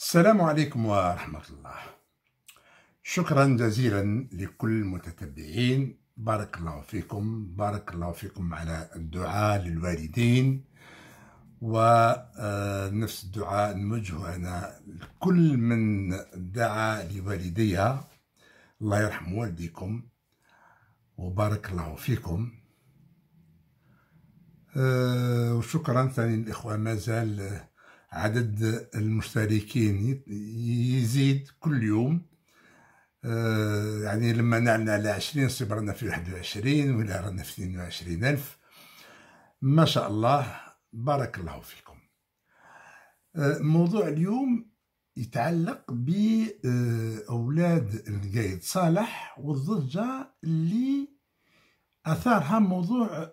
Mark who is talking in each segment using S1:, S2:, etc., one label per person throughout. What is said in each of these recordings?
S1: السلام عليكم ورحمة الله شكرا جزيلا لكل المتتبعين بارك الله فيكم بارك الله فيكم على الدعاء للوالدين ونفس آه، الدعاء نوجهه أنا لكل من دعا لوالديها الله يرحم والديكم وبارك الله فيكم آه، وشكرا ثاني الإخوة مازال عدد المشتركين يزيد كل يوم آه، يعني لما نعلن على عشرين صيب رانا في واحد وعشرين ولا رانا في اثنين وعشرين ألف ما شاء الله بارك الله فيكم آه، موضوع اليوم يتعلق بأولاد آه، القايد صالح والضجة اللي أثارها موضوع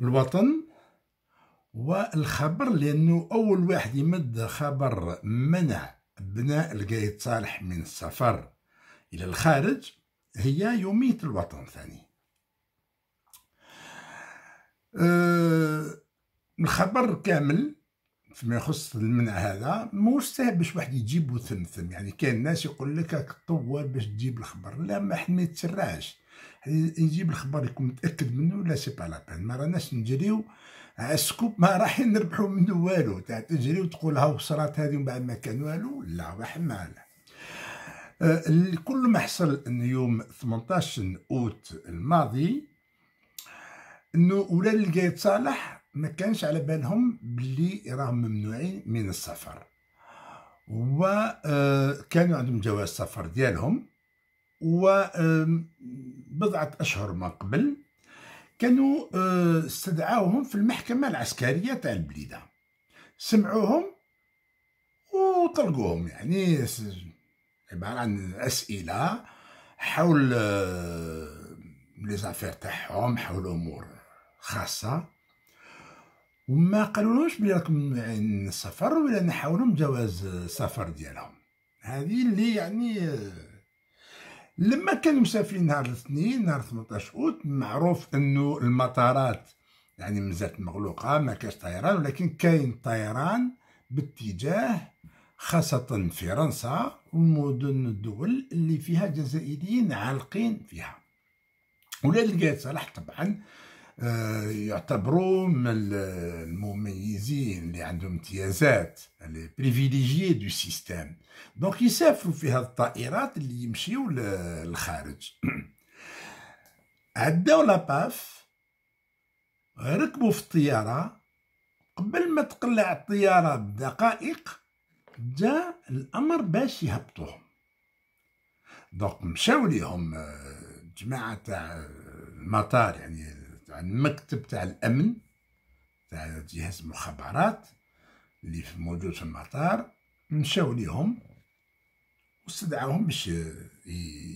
S1: الوطن والخبر لأنه أول واحد يمد خبر منع ابناء القايد صالح من السفر إلى الخارج هي يومية الوطن ثاني أه الخبر كامل فيما يخص المنع هذا موش سهل باش واحد يجيب وثمثم يعني كان الناس يقول لك راك طول باش تجيب الخبر لا ما احنا يتسرعش يجيب الخبر يكون متاكد منه لا سي با لابان ما راناش نجريو السكوب ما راح نربحوا منه والو تاع تجري وتقول ها وصلت هذه من بعد ما كان والو لا وحمال أه، اللي كل ما حصل ان يوم 18 اوت الماضي انه ولاد القايد صالح ما كانش على بالهم بلي راهم ممنوعين من السفر وكانوا أه، عندهم جواز سفر ديالهم وبضعة أشهر من قبل كانوا آه، استدعاوهم في المحكمة العسكرية تاع البليدة سمعوهم وطلقوهم يعني عبارة عن أسئلة حول آه، لي زافير تاعهم حول أمور خاصة وما قالولهمش بلي راكم السفر ولا نحاولهم جواز السفر ديالهم هذه اللي يعني آه، لما كانوا مسافرين نهار الاثنين نهار 18 اوت معروف انه المطارات يعني مازالت مغلوقه ما كاش طيران ولكن كاين طيران باتجاه خاصة فرنسا والمدن الدول اللي فيها جزائريين عالقين فيها ولاد القايد صلاح طبعا آه، يعتبروا من المميزين اللي عندهم امتيازات لي بريفيليجيي دو سيستيم دونك يسافروا في هذه الطائرات اللي يمشيو للخارج عداو لاباف ركبوا في الطياره قبل ما تقلع الطياره بدقائق جا الامر باش يهبطوهم دونك مشاو ليهم آه، جماعه تاع المطار يعني المكتب مكتب تاع الامن تاع جهاز المخابرات اللي في موجود في المطار مشاو ليهم واستدعوهم باش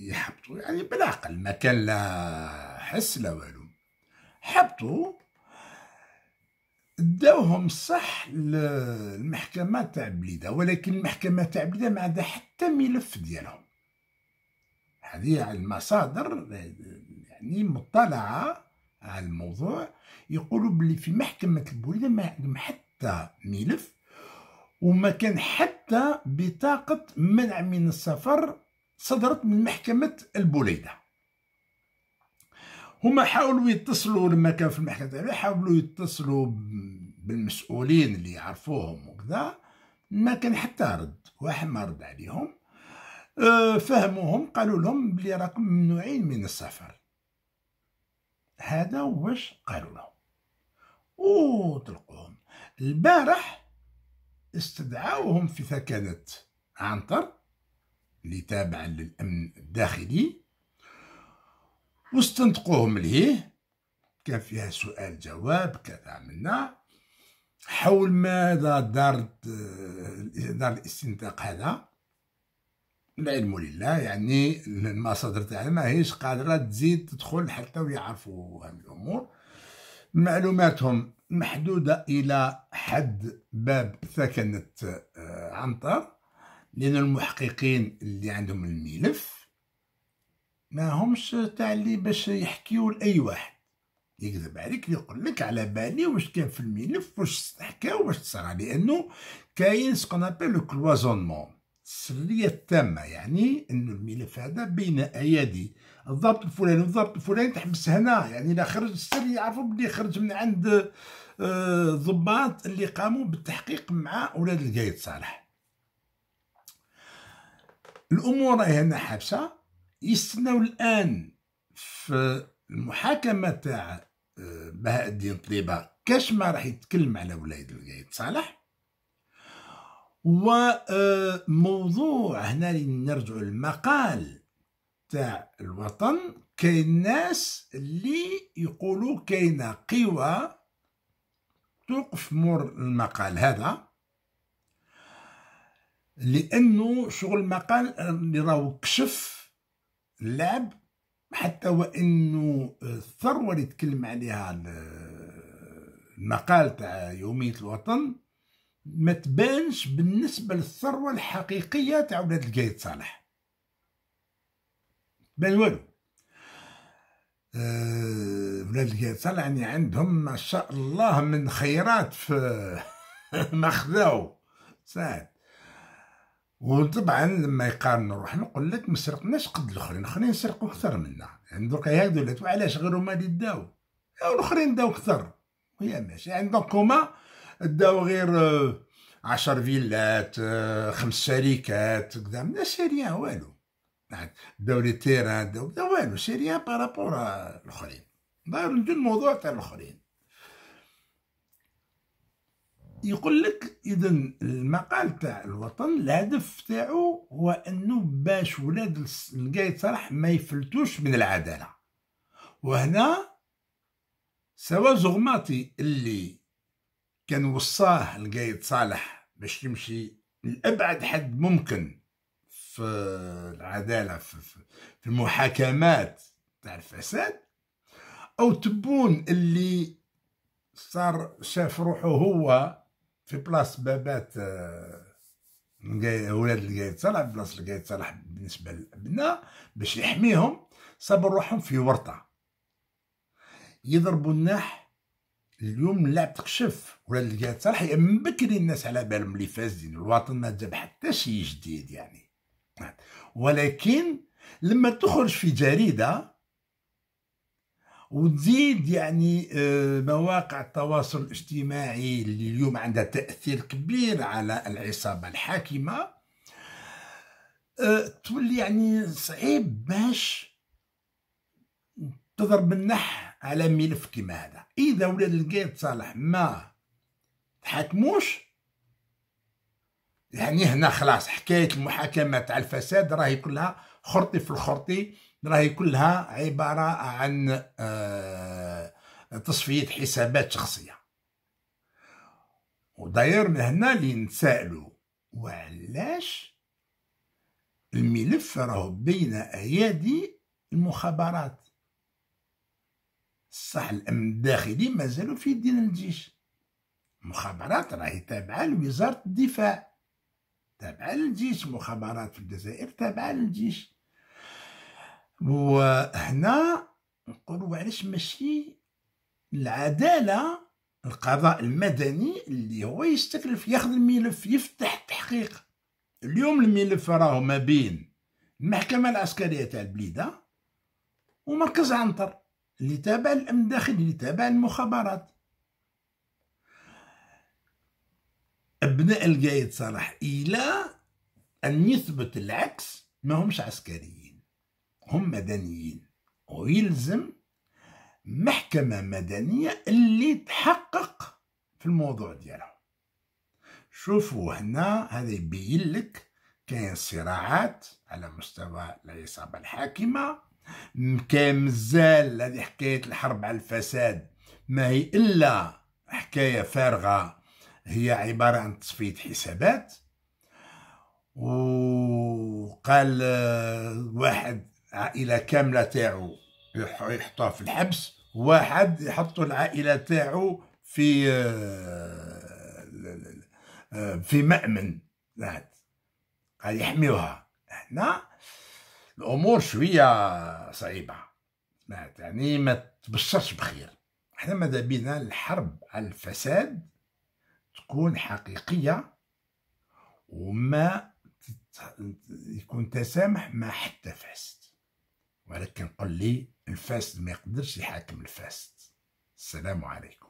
S1: يحبطوا يعني بالعقل ما كان لا حس لا والو حبطوا داوهم صح للمحكمة تاع بليدة ولكن المحكمة تاع بليدة ما عندها حتى ملف ديالهم هذه المصادر يعني مطلعة على الموضوع يقولوا بلي في محكمة البوليدة ما عندهم حتى ملف وما كان حتى بطاقة منع من السفر صدرت من محكمة البوليدة هما حاولوا يتصلوا لما كان في المحكمة حاولوا يتصلوا بالمسؤولين اللي يعرفوهم وكذا ما كان حتى رد واحد ما رد عليهم آه، فهموهم قالوا لهم بلي راكم ممنوعين من السفر هذا واش قالوا له وطلقوهم البارح استدعاوهم في ثكنة عنتر اللي تابع للأمن الداخلي واستنطقوهم ليه كان فيها سؤال جواب كذا عملنا حول ماذا دار دار الاستنطاق هذا العلم لله يعني المصادر تاعنا ماهيش قادره تزيد تدخل حتى ويعرفوا هذه الامور معلوماتهم محدوده الى حد باب ثكنه آه، عنتر لان المحققين اللي عندهم الملف ما همش تاع اللي باش يحكيو لاي واحد يكذب عليك يقول لك على بالي واش كان في الملف واش تحكى واش صرا لانه كاين سكون ابل لو كلوازونمون السرية التامة يعني أن الملف هذا بين أيادي الضابط الفلاني والضابط الفلاني تحبس هنا يعني إذا خرج السر يعرفوا بلي خرج من عند الضباط آه، اللي قاموا بالتحقيق مع أولاد القايد صالح الأمور هنا حابسة يستناو الآن في المحاكمة تاع آه، بهاء الدين طليبة كاش ما راح يتكلم على ولاية القايد صالح وموضوع آه، هنا اللي نرجع المقال تاع الوطن كاين ناس اللي يقولوا كاين قوى توقف مور المقال هذا لانه شغل المقال اللي راهو كشف اللعب حتى وانه الثروه اللي تكلم عليها المقال تاع يوميه الوطن ما تبانش بالنسبه للثروه الحقيقيه تاع ولاد القايد صالح بان والو أه ولاد القايد صالح يعني عندهم ما شاء الله من خيرات في ما خذاو سعد وطبعا لما يقارنوا روحنا نقول لك ما سرقناش قد الاخرين الاخرين سرقوا اكثر منا يعني دوكا هذو علاش غير هما اللي داو الاخرين داو اكثر وهي ماشي يعني دوك هما داو غير آه، عشر فيلات آه، خمس شركات كذا ما سيريان والو نعم. داو لي تيران داو والو سيريان بارابور آه، الاخرين دار ندو الموضوع تاع الاخرين يقول لك اذا المقال تاع الوطن الهدف تاعو هو انه باش ولاد القايد صلاح ما يفلتوش من العداله وهنا سوا زغماطي اللي كان وصاه القايد صالح باش يمشي لأبعد حد ممكن في العدالة في المحاكمات تاع الفساد أو تبون اللي صار شاف روحه هو في بلاص بابات آه، ولاد القايد صالح بلاص القايد صالح بالنسبة للأبناء باش يحميهم صبر روحهم في ورطة يضربوا الناح اليوم لا تكشف ولا لقات صالح من بكري الناس على بالهم اللي فاسدين الوطن ما جاب حتى شي جديد يعني ولكن لما تخرج في جريده وتزيد يعني آه، مواقع التواصل الاجتماعي اللي اليوم عندها تاثير كبير على العصابه الحاكمه آه، تولي يعني صعيب باش تضرب النح على ملف كيما هذا اذا ولاد القايد صالح ما تحكموش يعني هنا خلاص حكايه المحاكمه تاع الفساد راهي كلها خرطي في الخرطي راهي كلها عباره عن آه، تصفيه حسابات شخصيه وداير من هنا اللي نسالو وعلاش الملف راهو بين ايادي المخابرات صح الامن الداخلي مازالوا في يدين الجيش مخابرات راهي تابعه لوزاره الدفاع تابعه للجيش مخابرات في الجزائر تابعه للجيش وهنا نقولوا علاش ماشي العداله القضاء المدني اللي هو يستكلف ياخذ الملف يفتح التحقيق اليوم الملف راهو ما بين المحكمه العسكريه تاع البليده ومركز عنتر اللي تابع الامن الداخلي اللي تابع المخابرات ابناء القايد صلاح الى ان يثبت العكس ما همش عسكريين هم مدنيين ويلزم محكمه مدنيه اللي تحقق في الموضوع ديالهم شوفوا هنا هذا يبين لك كاين صراعات على مستوى العصابه الحاكمه كاين هذه حكايه الحرب على الفساد ما هي الا حكايه فارغه هي عباره عن تصفيه حسابات وقال آه، واحد عائله كامله تاعو يحطوها في الحبس واحد يحطوا العائله تاعو في آه، آه، في مأمن قال يحميوها هنا الامور شويه صعيبه ما يعني ما تبشرش بخير احنا ماذا بينا الحرب على الفساد تكون حقيقيه وما يكون تسامح مع حتى فاسد ولكن قل لي الفاسد ما يقدرش يحاكم الفاسد السلام عليكم